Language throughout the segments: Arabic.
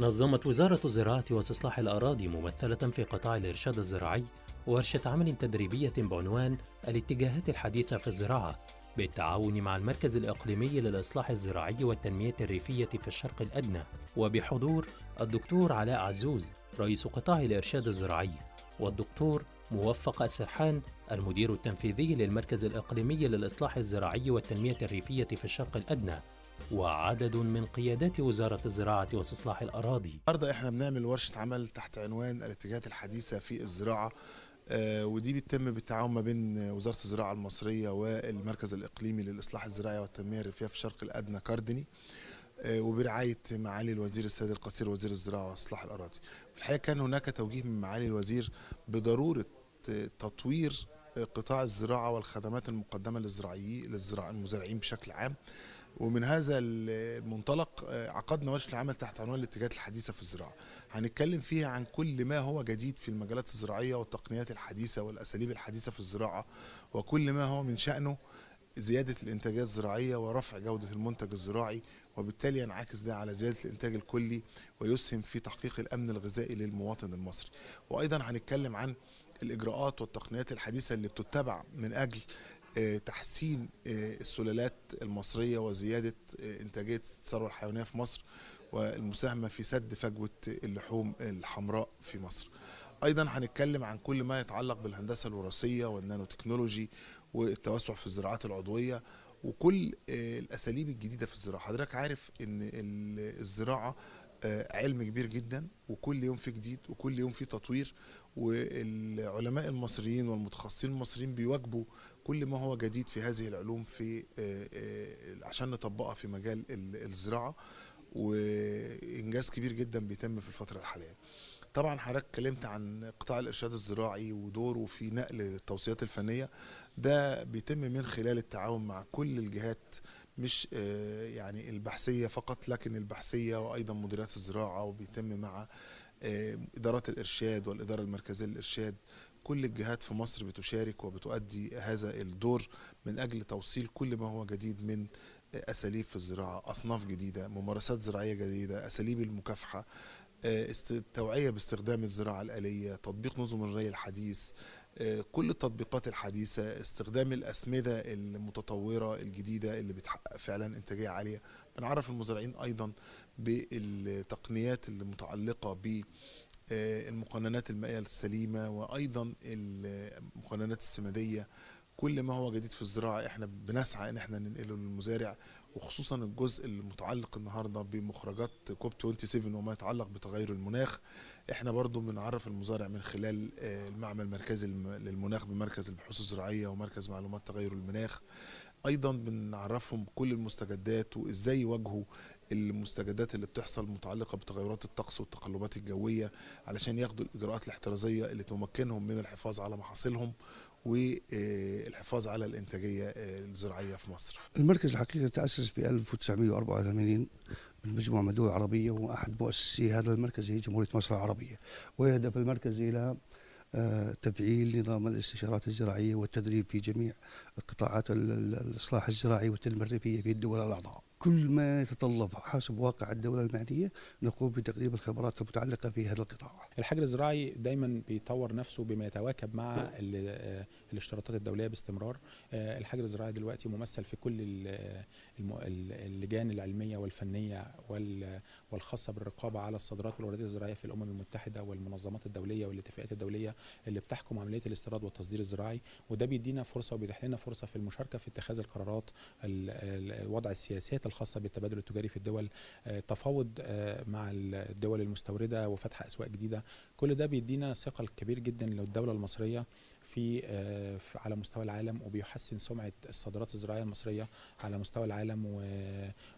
نظمت وزارة الزراعة واستصلاح الأراضي ممثلة في قطاع الإرشاد الزراعي ورشة عمل تدريبية بعنوان الاتجاهات الحديثة في الزراعة بالتعاون مع المركز الإقليمي للإصلاح الزراعي والتنمية الريفية في الشرق الأدنى وبحضور الدكتور علاء عزوز رئيس قطاع الإرشاد الزراعي والدكتور موفق السرحان المدير التنفيذي للمركز الإقليمي للإصلاح الزراعي والتنمية الريفية في الشرق الأدنى وعدد من قيادات وزارة الزراعة واستصلاح الأراضي النهاردة احنا بنعمل ورشة عمل تحت عنوان الاتجاهات الحديثة في الزراعة آه، ودي بتتم بالتعاون ما بين وزارة الزراعة المصرية والمركز الإقليمي للإصلاح الزراعي والتنمية الريفية في الشرق الأدنى كاردني آه، وبرعاية معالي الوزير السيد القصير وزير الزراعة وإصلاح الأراضي في الحقيقة كان هناك توجيه من معالي الوزير بضرورة آه، تطوير قطاع الزراعة والخدمات المقدمة للزراعيين للزراع المزارعين بشكل عام ومن هذا المنطلق آه، عقدنا ورشه العمل تحت عنوان الاتجاهات الحديثه في الزراعه هنتكلم فيها عن كل ما هو جديد في المجالات الزراعيه والتقنيات الحديثه والاساليب الحديثه في الزراعه وكل ما هو من شانه زياده الانتاجيه الزراعيه ورفع جوده المنتج الزراعي وبالتالي ينعكس ده على زياده الانتاج الكلي ويسهم في تحقيق الامن الغذائي للمواطن المصري وايضا هنتكلم عن الاجراءات والتقنيات الحديثه اللي بتتبع من اجل آه، تحسين آه، السلالات المصرية وزيادة آه، إنتاجية الثروة الحيوانية في مصر والمساهمة في سد فجوة اللحوم الحمراء في مصر ايضا هنتكلم عن كل ما يتعلق بالهندسه الوراثيه والنانو تكنولوجي والتوسع في الزراعات العضويه وكل الاساليب الجديده في الزراعه حضرتك عارف ان الزراعه علم كبير جدا وكل يوم في جديد وكل يوم في تطوير والعلماء المصريين والمتخصصين المصريين بيواجبوا كل ما هو جديد في هذه العلوم في آه، آه، عشان نطبقها في مجال الزراعه وانجاز كبير جدا بيتم في الفتره الحاليه طبعا حضرتك اتكلمت عن قطاع الارشاد الزراعي ودوره في نقل التوصيات الفنيه ده بيتم من خلال التعاون مع كل الجهات مش آه، يعني البحثيه فقط لكن البحثيه وايضا مديريات الزراعه وبيتم مع ادارات الارشاد والاداره المركزيه للارشاد كل الجهات في مصر بتشارك وبتؤدي هذا الدور من أجل توصيل كل ما هو جديد من أساليب في الزراعة أصناف جديدة ممارسات زراعية جديدة أساليب المكافحة التوعية آه، باستخدام الزراعة الآلية تطبيق نظم الري الحديث آه، كل التطبيقات الحديثة استخدام الأسمدة المتطورة الجديدة اللي بتحقق فعلا إنتاجية عالية بنعرف المزارعين أيضا بالتقنيات المتعلقة ب آه، المقننات المائية السليمة وأيضا المقننات السمادية كل ما هو جديد في الزراعة احنا بنسعى ان احنا ننقله للمزارع وخصوصا الجزء المتعلق النهاردة بمخرجات كوب 27 وما يتعلق بتغير المناخ احنا برضو بنعرف المزارع من خلال آه، المعمل المركزي للمناخ بمركز البحوث الزراعية ومركز معلومات تغير المناخ ايضا بنعرفهم كل المستجدات وازاي يواجهوا المستجدات اللي بتحصل متعلقه بتغيرات الطقس والتقلبات الجويه علشان ياخدوا الاجراءات الاحترازيه اللي تمكنهم من الحفاظ على محاصيلهم والحفاظ على الانتاجيه الزراعيه في مصر. المركز الحقيقي تاسس في 1984 من مجموعه من الدول العربيه واحد مؤسسي هذا المركز هي جمهوريه مصر العربيه ويهدف المركز الى تفعيل نظام الاستشارات الزراعية والتدريب في جميع قطاعات الإصلاح الزراعي والتنمية الريفية في الدول الأعضاء كل ما يتطلب حسب واقع الدوله المعنيه نقوم بتقديم الخبرات المتعلقه في هذا القطاع. الحجر الزراعي دايما بيطور نفسه بما يتواكب مع آه، الاشتراطات الدوليه باستمرار. آه، الحجر الزراعي دلوقتي ممثل في كل آه، اللجان العلميه والفنيه والخاصه بالرقابه على الصادرات والواردات الزراعيه في الامم المتحده والمنظمات الدوليه والاتفاقيات الدوليه اللي بتحكم عمليه الاستيراد والتصدير الزراعي وده بيدينا فرصه وبيتيح لنا فرصه في المشاركه في اتخاذ القرارات وضع السياسات الخاصه بالتبادل التجاري في الدول آه، تفاوض آه، مع الدول المستورده وفتح اسواق جديده كل ده بيدينا ثقه كبير جدا للدوله المصريه آه، في على مستوى العالم وبيحسن سمعه الصادرات الزراعيه المصريه على مستوى العالم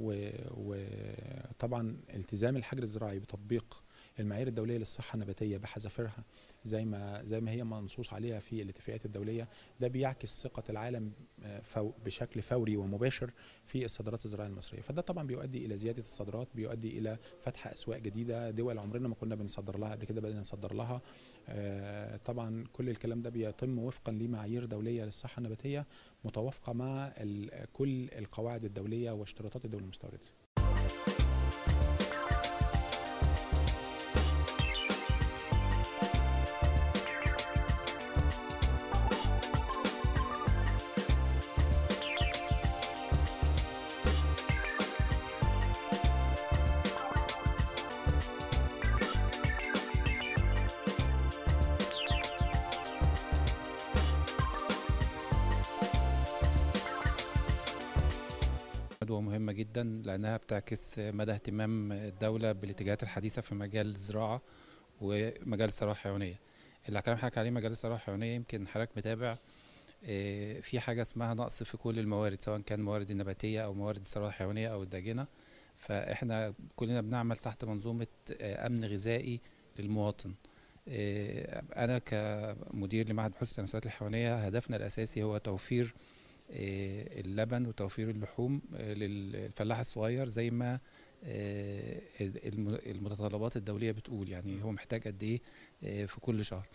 وطبعا التزام الحجر الزراعي بتطبيق المعايير الدوليه للصحه النباتيه بحذافيرها زي ما زي ما هي منصوص عليها في الاتفاقيات الدوليه ده بيعكس ثقه العالم آه، فو بشكل فوري ومباشر في الصادرات الزراعيه المصريه فده طبعا بيؤدي الى زياده الصادرات بيؤدي الى فتح اسواق جديده دول عمرنا ما كنا بنصدر لها قبل كده بدأنا نصدر لها آه، طبعا كل الكلام ده بيتم وفقا لمعايير دوليه للصحه النباتيه متوافقه مع كل القواعد الدوليه واشتراطات الدول المستورده ندوه مهمة جدا لأنها بتعكس مدى اهتمام الدولة بالاتجاهات الحديثة في مجال الزراعة ومجال الثروة الحيوانية اللي هكلم حضرتك عليه مجال الثروة الحيوانية يمكن حضرتك متابع آه، في حاجة اسمها نقص في كل الموارد سواء كان موارد النباتية أو موارد الثروة الحيوانية أو الداجنة فإحنا كلنا بنعمل تحت منظومة آه، أمن غذائي للمواطن آه، أنا كمدير لمعهد بحوث التناسلات الحيوانية هدفنا الأساسي هو توفير آه، اللبن وتوفير اللحوم آه، للفلاح الصغير زي ما آه، المتطلبات الدوليه بتقول يعني هو محتاج قد ايه في كل شهر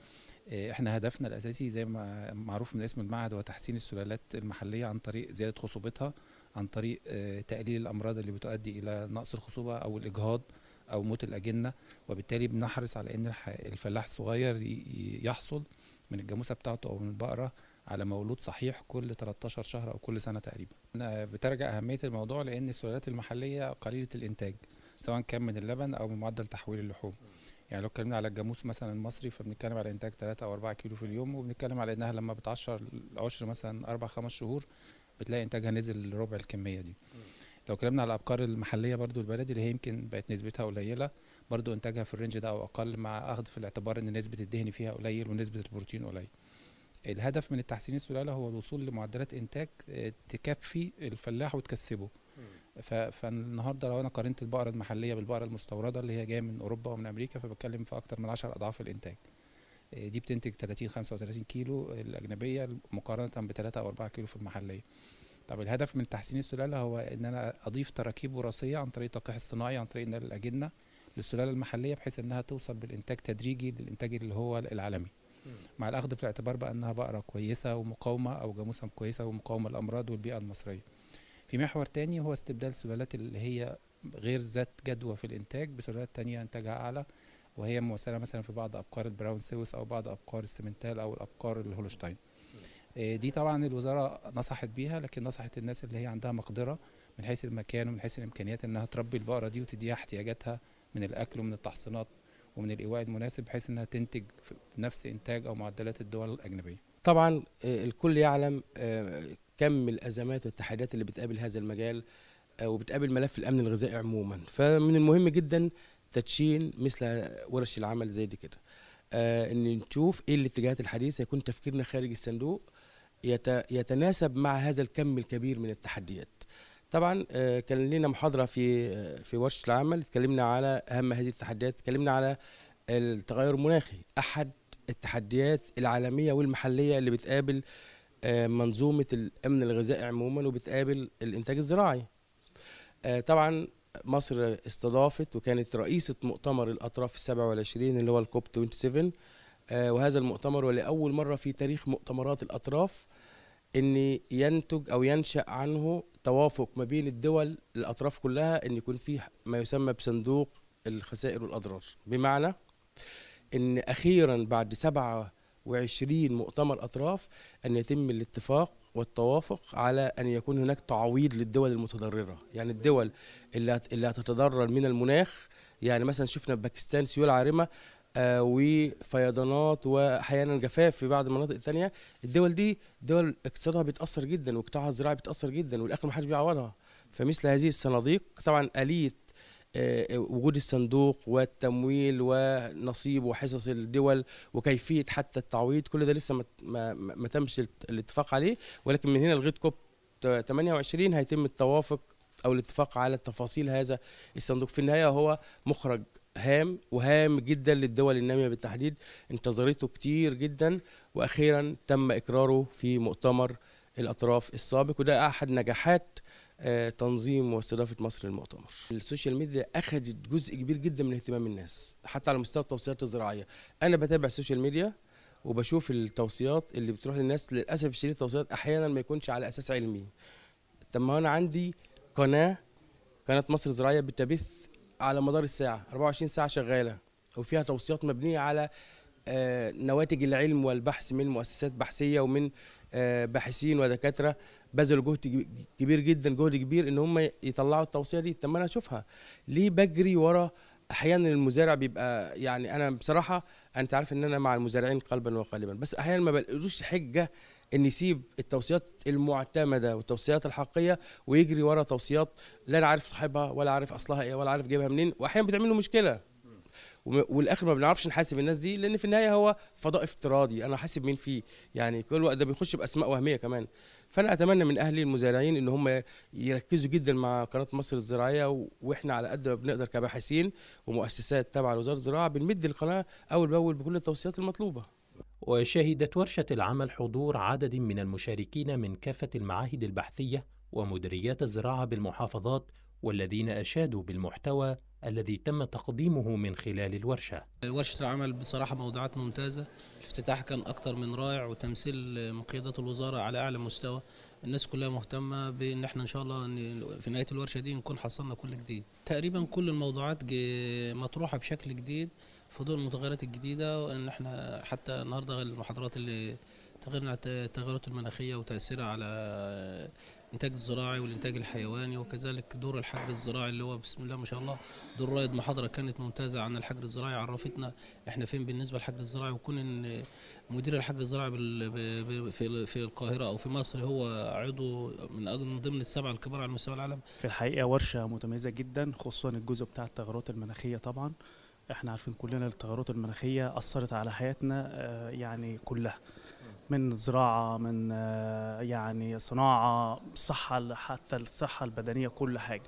احنا هدفنا الاساسي زي ما معروف من اسم المعهد هو تحسين السلالات المحليه عن طريق زياده خصوبتها عن طريق تقليل الامراض اللي بتؤدي الى نقص الخصوبه او الاجهاض او موت الاجنه وبالتالي بنحرص على ان الفلاح الصغير يحصل من الجاموسه بتاعته او من البقره على مولود صحيح كل 13 شهر او كل سنه تقريبا بترجع اهميه الموضوع لان السلالات المحليه قليله الانتاج سواء كان من اللبن او من معدل تحويل اللحوم يعني لو اتكلمنا على الجاموس مثلا المصري فبنتكلم على انتاج 3 او 4 كيلو في اليوم وبنتكلم على انها لما بتعشر العشر مثلا اربع خمس شهور بتلاقي انتاجها نزل لربع الكميه دي لو اتكلمنا على الابقار المحليه برضو البلدي اللي هي يمكن بقت نسبتها قليله برضو انتاجها في الرينج ده او اقل مع اخذ في الاعتبار ان نسبه الدهن فيها قليل ونسبه البروتين قليل الهدف من التحسين السلالة هو الوصول لمعدلات إنتاج آه، تكفي الفلاح وتكسبه فالنهارده لو انا قارنت البقره المحليه بالبقره المستورده اللي هي جايه من اوروبا ومن امريكا فبتكلم في اكتر من 10 اضعاف الانتاج آه، دي بتنتج 30 35 كيلو الاجنبيه مقارنه ب 3 او 4 كيلو في المحليه طب الهدف من تحسين السلاله هو ان انا اضيف تراكيب وراثيه عن طريق التلقيح الصناعي عن طريق الاجنه للسلاله المحليه بحيث انها توصل بالانتاج تدريجي للانتاج اللي هو العالمي مع الاخذ في الاعتبار بانها بقره كويسه ومقاومه او جاموسه كويسه ومقاومه للامراض والبيئه المصريه في محور تاني هو استبدال سلالات اللي هي غير ذات جدوى في الانتاج بسلالات تانية انتاجها اعلى وهي ممثله مثلا في بعض ابقار البراون سويس او بعض ابقار السمنتال او الابقار الهولشتاين آه، دي طبعا الوزاره نصحت بيها لكن نصحت الناس اللي هي عندها مقدره من حيث المكان ومن حيث الامكانيات انها تربي البقره دي وتديها احتياجاتها من الاكل ومن التحصينات ومن الايواء المناسب بحيث انها تنتج نفس انتاج او معدلات الدول الاجنبيه. طبعا آه، الكل يعلم آه، كم الازمات والتحديات اللي بتقابل هذا المجال آه، وبتقابل ملف الامن الغذائي عموما فمن المهم جدا تدشين مثل ورش العمل زي دي كده ان نشوف ايه الاتجاهات الحديثه يكون تفكيرنا خارج الصندوق يتناسب مع هذا الكم الكبير من التحديات طبعا آه، كان لنا محاضره في آه، في ورشه العمل اتكلمنا على اهم هذه التحديات اتكلمنا على التغير المناخي احد التحديات العالميه والمحليه اللي بتقابل آه، منظومه الامن الغذائي عموما وبتقابل الانتاج الزراعي طبعا مصر استضافت وكانت رئيسة مؤتمر الأطراف ال27 اللي هو الكوب 27 وهذا المؤتمر ولأول مرة في تاريخ مؤتمرات الأطراف ان ينتج او ينشا عنه توافق ما بين الدول الاطراف كلها ان يكون فيه ما يسمى بصندوق الخسائر والاضرار بمعنى ان اخيرا بعد 27 مؤتمر اطراف ان يتم الاتفاق والتوافق على ان يكون هناك تعويض للدول المتضرره يعني الدول اللي اللي هتتضرر من المناخ يعني مثلا شفنا باكستان سيول عارمه آه، وفيضانات واحيانا جفاف في بعض المناطق الثانيه الدول دي دول اقتصادها بيتاثر جدا وقطاعها الزراعي بيتاثر جدا والاكل محدش بيعوضها فمثل هذه الصناديق طبعا اليه آه، وجود الصندوق والتمويل ونصيب وحصص الدول وكيفيه حتى التعويض كل ده لسه ما, ما, ما تمش الاتفاق عليه ولكن من هنا لغايه كوب 28 هيتم التوافق او الاتفاق على تفاصيل هذا الصندوق في النهايه هو مخرج هام وهام جدا للدول النامية بالتحديد انتظرته كتير جدا وأخيرا تم إقراره في مؤتمر الأطراف السابق وده أحد نجاحات آه، تنظيم واستضافة مصر للمؤتمر السوشيال ميديا أخذت جزء كبير جدا من اهتمام الناس حتى على مستوى التوصيات الزراعية أنا بتابع السوشيال ميديا وبشوف التوصيات اللي بتروح للناس للأسف الشديد التوصيات أحيانا ما يكونش على أساس علمي طب ما أنا عندي قناة قناة مصر الزراعية بتبث على مدار الساعه 24 ساعه شغاله وفيها توصيات مبنيه على آه، نواتج العلم والبحث من مؤسسات بحثيه ومن آه، باحثين ودكاتره بذلوا جهد كبير جدا جهد كبير ان هم يطلعوا التوصيه دي طب انا اشوفها ليه بجري ورا احيانا المزارع بيبقى يعني انا بصراحه انت عارف ان انا مع المزارعين قلبا وقالبا بس احيانا ما بلاقيلوش حجه ان يسيب التوصيات المعتمده والتوصيات الحقيقيه ويجري ورا توصيات لا انا عارف صاحبها ولا عارف اصلها ايه ولا عارف جايبها منين واحيانا بتعمل له مشكله والاخر ما بنعرفش نحاسب الناس دي لان في النهايه هو فضاء افتراضي انا حاسب مين فيه يعني كل وقت ده بيخش باسماء وهميه كمان فانا اتمنى من اهلي المزارعين ان هم يركزوا جدا مع قناه مصر الزراعيه واحنا على قد ما بنقدر كباحثين ومؤسسات تابعه لوزاره الزراعه بنمد القناه اول باول بكل التوصيات المطلوبه وشهدت ورشة العمل حضور عدد من المشاركين من كافة المعاهد البحثية ومديريات الزراعة بالمحافظات والذين أشادوا بالمحتوى الذي تم تقديمه من خلال الورشة ورشة العمل بصراحة موضوعات ممتازة الافتتاح كان أكثر من رائع وتمثيل مقيادات الوزارة على أعلى مستوى الناس كلها مهتمه بان احنا ان شاء الله في نهايه الورشه دي نكون حصلنا كل جديد تقريبا كل الموضوعات مطروحه بشكل جديد في ضوء المتغيرات الجديده وان احنا حتى النهارده المحاضرات اللي تغير التغيرات المناخية وتأثيرها على الإنتاج الزراعي والإنتاج الحيواني وكذلك دور الحجر الزراعي اللي هو بسم الله ما شاء الله دور رائد محاضرة كانت ممتازة عن الحجر الزراعي عرفتنا إحنا فين بالنسبة للحجر الزراعي وكون إن مدير الحجر الزراعي في في القاهرة أو في مصر هو عضو من ضمن السبعة الكبار على مستوى العالم في الحقيقة ورشة متميزة جدا خصوصا الجزء بتاع التغيرات المناخية طبعا احنا عارفين كلنا التغيرات المناخية أثرت على حياتنا آه، يعني كلها من زراعة من آه، يعني صناعة صحة حتى الصحة البدنية كل حاجة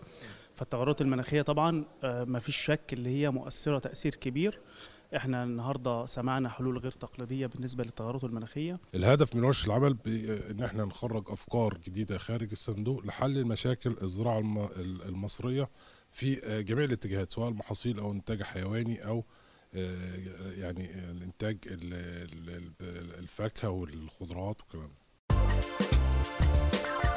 فالتغيرات المناخية طبعا آه، ما فيش شك اللي هي مؤثرة تأثير كبير احنا النهارده سمعنا حلول غير تقليديه بالنسبه للتغيرات المناخيه. الهدف من ورش العمل آه، ان احنا نخرج افكار جديده خارج الصندوق لحل مشاكل الزراعه المصريه في جميع الاتجاهات سواء المحاصيل او انتاج حيواني او آه، يعني الانتاج الفاكهه والخضروات والكلام ده